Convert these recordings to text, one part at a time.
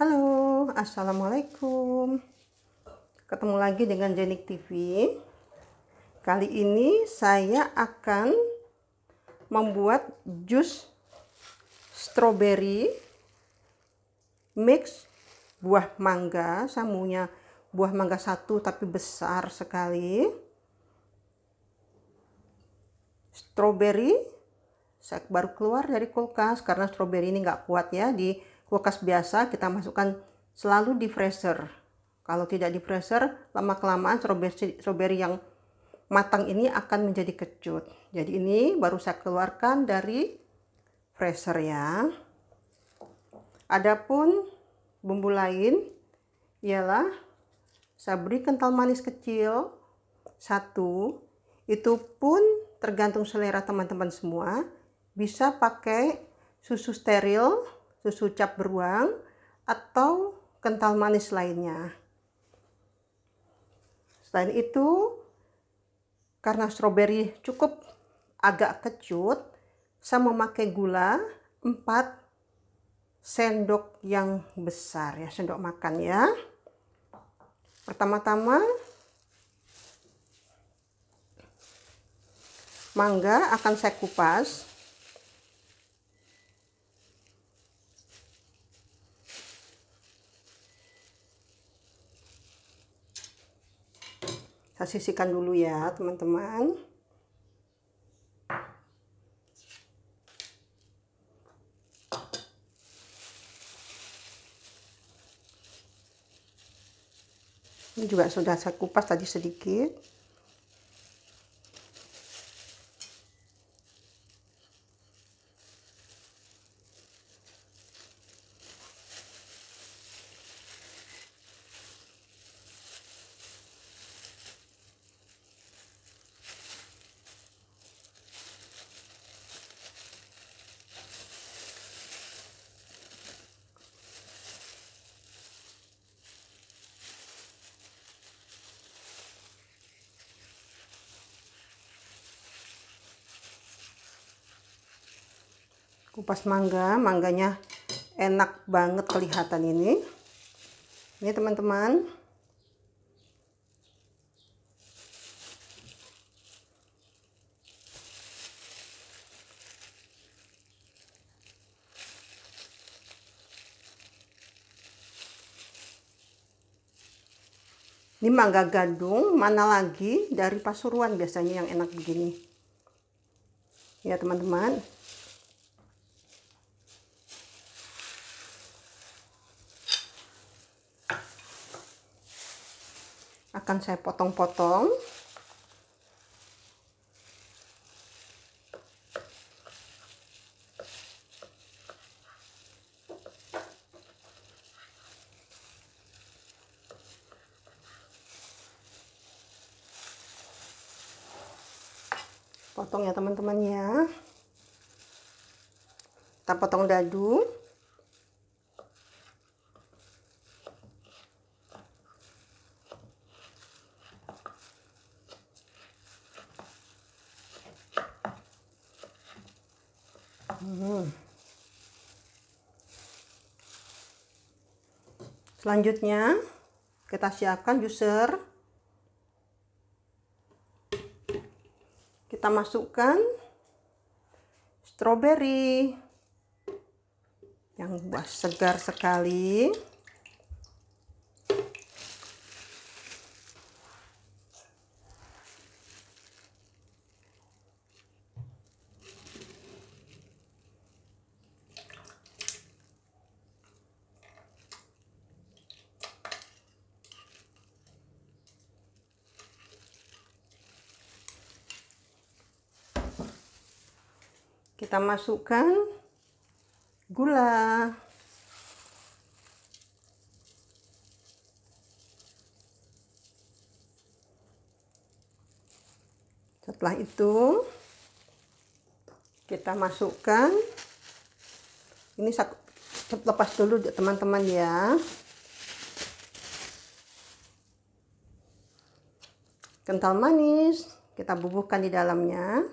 Halo, Assalamualaikum Ketemu lagi dengan Jenik TV Kali ini saya akan membuat jus strawberry mix buah mangga Samunya buah mangga satu tapi besar sekali Strawberry saya baru keluar dari kulkas karena stroberi ini nggak kuat ya di kulkas biasa kita masukkan selalu di freezer. Kalau tidak di freezer, lama-kelamaan stroberi, stroberi yang matang ini akan menjadi kecut. Jadi ini baru saya keluarkan dari freezer ya. Adapun bumbu lain ialah saya beri kental manis kecil satu itu pun tergantung selera teman-teman semua bisa pakai susu steril susu cap beruang, atau kental manis lainnya. Selain itu, karena stroberi cukup agak kecut, saya memakai gula 4 sendok yang besar ya, sendok makan ya. Pertama-tama mangga akan saya kupas saya sisihkan dulu ya teman-teman ini juga sudah saya kupas tadi sedikit kupas mangga mangganya enak banget kelihatan ini ini teman-teman Ini mangga gadung, mana lagi dari Pasuruan biasanya yang enak begini. Ya teman-teman. akan saya potong-potong potong ya teman-teman ya kita potong dadu selanjutnya kita siapkan juicer kita masukkan stroberi yang buah segar sekali kita masukkan gula setelah itu kita masukkan ini saku, lepas dulu teman-teman ya kental manis kita bubuhkan di dalamnya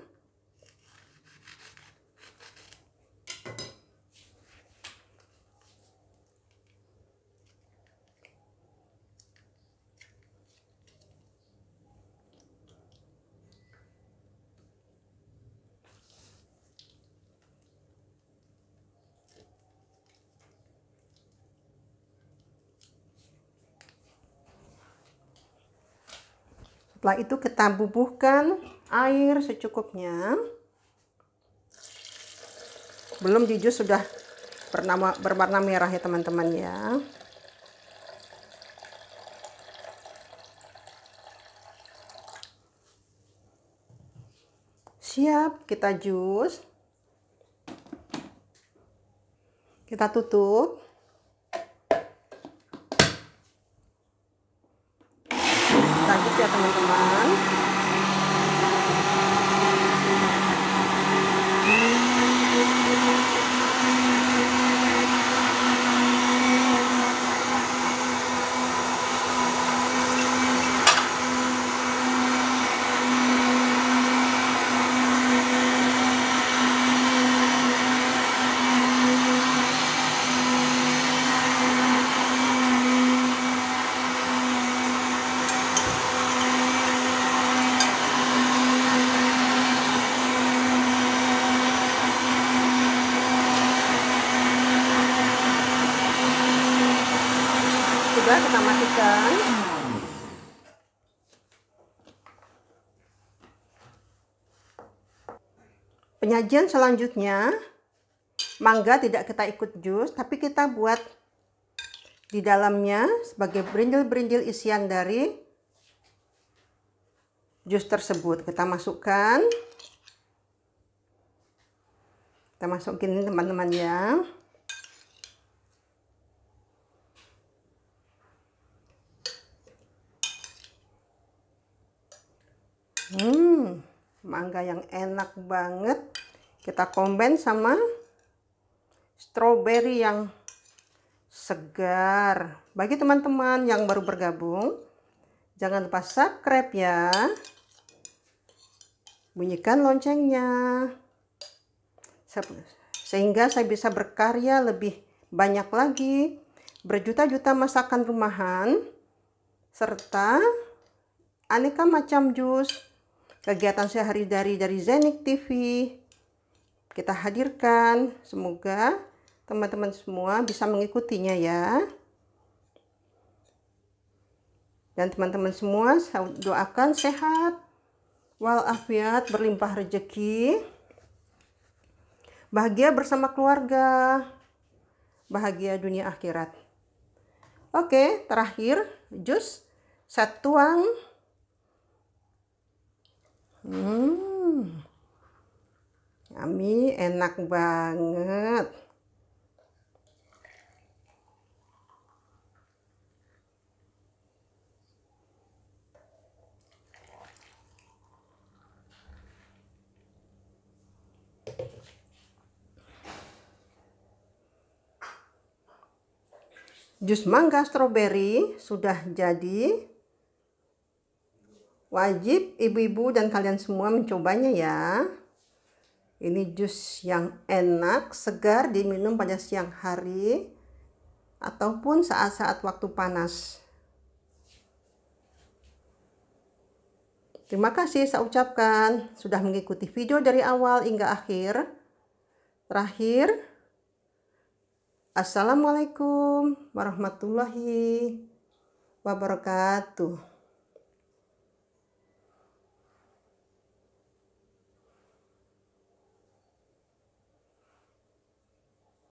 Setelah itu kita bubuhkan air secukupnya. Belum jujur sudah bernama, berwarna merah ya teman-teman ya. Siap, kita jus. Kita tutup. lagi ya teman-teman kita matikan penyajian selanjutnya mangga tidak kita ikut jus tapi kita buat di dalamnya sebagai berindil-berindil isian dari jus tersebut kita masukkan kita masukin teman-teman ya mangga yang enak banget kita komben sama strawberry yang segar bagi teman-teman yang baru bergabung jangan lupa subscribe ya bunyikan loncengnya sehingga saya bisa berkarya lebih banyak lagi berjuta-juta masakan rumahan serta aneka macam jus kegiatan sehari-hari dari Zenik TV kita hadirkan. Semoga teman-teman semua bisa mengikutinya ya. Dan teman-teman semua saya doakan sehat, walafiat, berlimpah rejeki, bahagia bersama keluarga, bahagia dunia akhirat. Oke, terakhir jus satuang Hmm. Yummy, enak banget. Jus mangga stroberi sudah jadi. Wajib ibu-ibu dan kalian semua mencobanya ya. Ini jus yang enak, segar diminum pada siang hari ataupun saat-saat waktu panas. Terima kasih saya ucapkan sudah mengikuti video dari awal hingga akhir. Terakhir, Assalamualaikum warahmatullahi wabarakatuh.